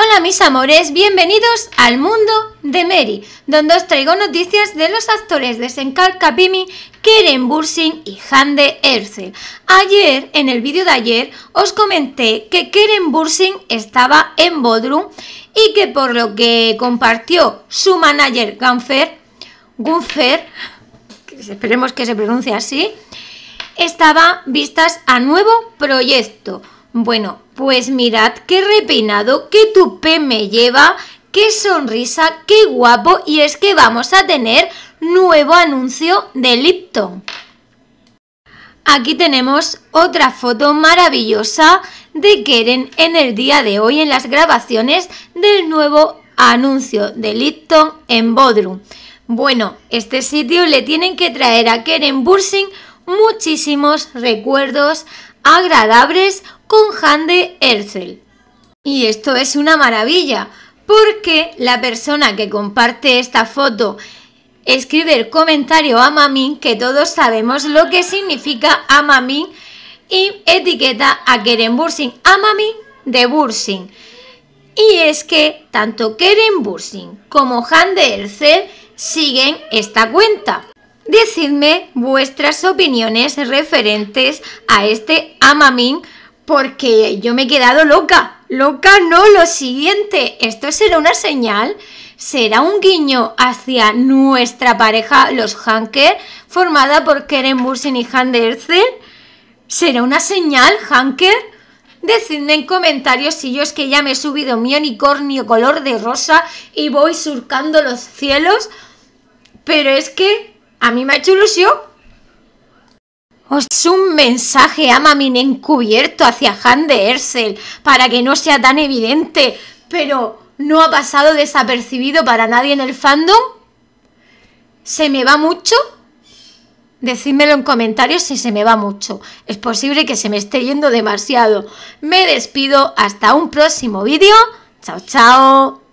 Hola mis amores, bienvenidos al mundo de Mary, donde os traigo noticias de los actores de Senkar Kapimi, Keren Bursing y Hande Erzel. Ayer, en el vídeo de ayer, os comenté que Keren Bursing estaba en Bodrum y que por lo que compartió su manager Gunfer, Gunfer, esperemos que se pronuncie así, estaba vistas a nuevo proyecto. Bueno, pues mirad qué repeinado, qué tupé me lleva, qué sonrisa, qué guapo y es que vamos a tener nuevo anuncio de Lipton. Aquí tenemos otra foto maravillosa de Keren en el día de hoy en las grabaciones del nuevo anuncio de Lipton en Bodrum. Bueno, este sitio le tienen que traer a Keren Bursing muchísimos recuerdos agradables, con Hande Ersel. Y esto es una maravilla, porque la persona que comparte esta foto escribe el comentario Amamin que todos sabemos lo que significa Amamin y etiqueta a Keren Bursing, Amamin de Bursing. Y es que tanto Keren Bursing como Hande Ersel siguen esta cuenta. Decidme vuestras opiniones referentes a este Amamin porque yo me he quedado loca. Loca no, lo siguiente. Esto será una señal, será un guiño hacia nuestra pareja, los Hanker, formada por Keren Bursen y Han de Erzel. ¿Será una señal, Hanker? Decidme en comentarios si yo es que ya me he subido mi unicornio color de rosa y voy surcando los cielos. Pero es que a mí me ha hecho ilusión es un mensaje a Mamin encubierto hacia Han de Ersel para que no sea tan evidente, pero no ha pasado desapercibido para nadie en el fandom. ¿Se me va mucho? Decídmelo en comentarios si se me va mucho. Es posible que se me esté yendo demasiado. Me despido. Hasta un próximo vídeo. Chao, chao.